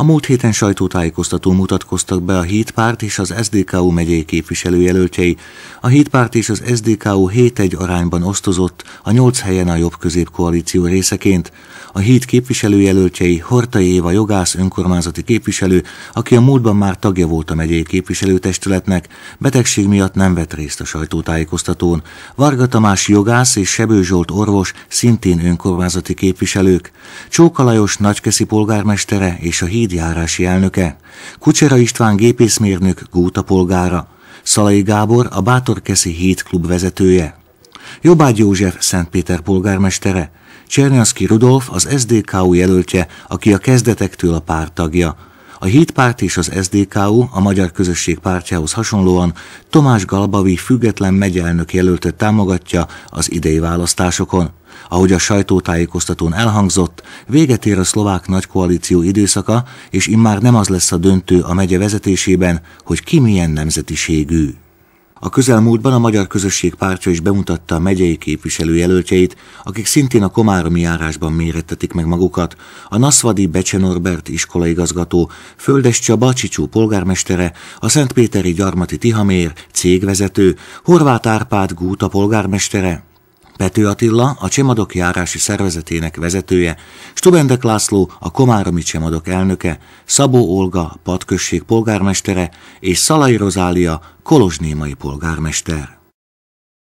A múlt héten sajtótájékoztató mutatkoztak be a hétpárt és az SDKU megyei képviselőjelöltjei. A hétpárt és az SDKU 7-1 arányban osztozott, a 8 helyen a jobb középkoalíció részeként. A Hét képviselőjelöltjei Hortai Éva jogász önkormányzati képviselő, aki a múltban már tagja volt a megyei képviselőtestületnek, betegség miatt nem vett részt a sajtótájékoztatón. Varga Tamás jogász és Sebő Zsolt orvos szintén önkormányzati képviselők. Csókalajos nagykeszi polgármestere és a Híd hídjárási elnöke, Kucsera István gépészmérnök Góta polgára, Szalai Gábor a Bátorkeszi Híd klub vezetője, Jobbágy József Szentpéter polgármestere, Csernyanszki Rudolf az SDKU jelöltje, aki a kezdetektől a tagja, a hétpárt és az SDKU a magyar közösség pártjához hasonlóan Tomás Galbavi független megyelnök jelöltet támogatja az idei választásokon. Ahogy a sajtótájékoztatón elhangzott, véget ér a szlovák nagykoalíció időszaka, és immár nem az lesz a döntő a megye vezetésében, hogy ki milyen nemzetiségű. A közelmúltban a magyar közösség pártja is bemutatta a megyei képviselőjelöltjeit, akik szintén a Komáromi járásban mérettetik meg magukat. A Naszvadi Becsenorbert iskolaigazgató, Földes Csaba Csicsú polgármestere, a Szentpéteri Gyarmati Tihamér cégvezető, Horváth Árpád Gúta polgármestere, Pető Attila, a Csemadok járási szervezetének vezetője, Stubendek László, a Komáromi Csemadok elnöke, Szabó Olga, Patkösség polgármestere és Szalai Rozália, Kolozsnémai polgármester.